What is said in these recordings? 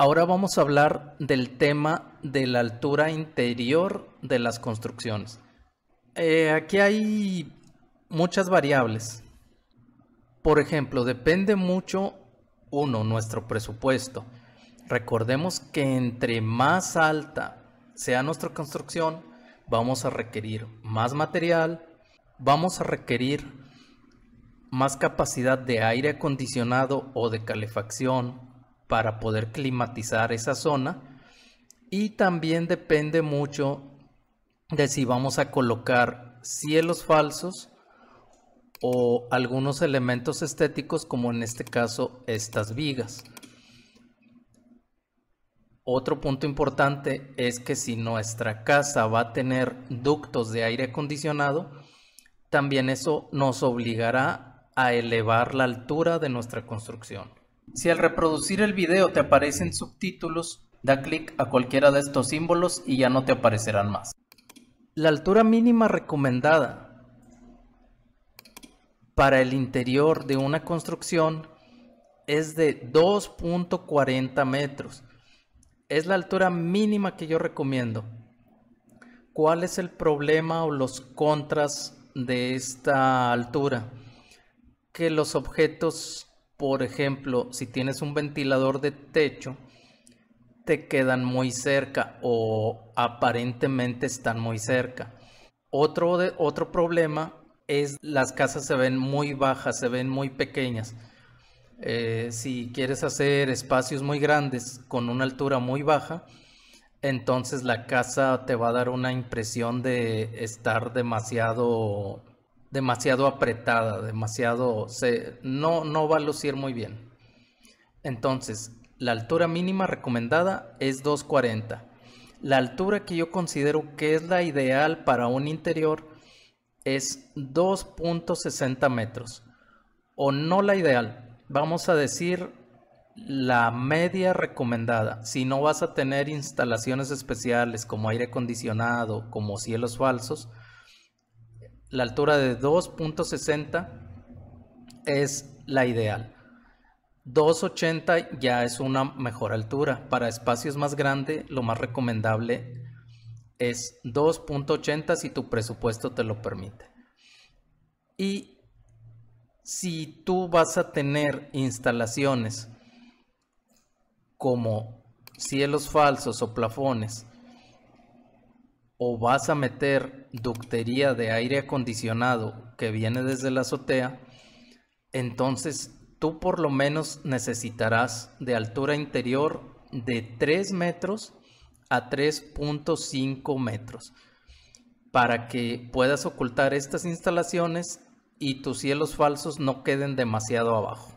Ahora vamos a hablar del tema de la altura interior de las construcciones. Eh, aquí hay muchas variables. Por ejemplo, depende mucho, uno, nuestro presupuesto. Recordemos que entre más alta sea nuestra construcción, vamos a requerir más material, vamos a requerir más capacidad de aire acondicionado o de calefacción, para poder climatizar esa zona. Y también depende mucho de si vamos a colocar cielos falsos o algunos elementos estéticos como en este caso estas vigas. Otro punto importante es que si nuestra casa va a tener ductos de aire acondicionado, también eso nos obligará a elevar la altura de nuestra construcción. Si al reproducir el video te aparecen subtítulos, da clic a cualquiera de estos símbolos y ya no te aparecerán más. La altura mínima recomendada para el interior de una construcción es de 2.40 metros. Es la altura mínima que yo recomiendo. ¿Cuál es el problema o los contras de esta altura? Que los objetos por ejemplo, si tienes un ventilador de techo, te quedan muy cerca o aparentemente están muy cerca. Otro, otro problema es las casas se ven muy bajas, se ven muy pequeñas. Eh, si quieres hacer espacios muy grandes con una altura muy baja, entonces la casa te va a dar una impresión de estar demasiado demasiado apretada, demasiado... Se, no, no va a lucir muy bien. Entonces, la altura mínima recomendada es 240. La altura que yo considero que es la ideal para un interior es 2.60 metros. O no la ideal, vamos a decir la media recomendada. Si no vas a tener instalaciones especiales como aire acondicionado, como cielos falsos, la altura de 2.60 es la ideal. 2.80 ya es una mejor altura. Para espacios más grandes, lo más recomendable es 2.80 si tu presupuesto te lo permite. Y si tú vas a tener instalaciones como cielos falsos o plafones o vas a meter ductería de aire acondicionado que viene desde la azotea, entonces tú por lo menos necesitarás de altura interior de 3 metros a 3.5 metros para que puedas ocultar estas instalaciones y tus cielos falsos no queden demasiado abajo.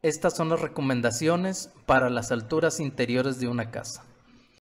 Estas son las recomendaciones para las alturas interiores de una casa.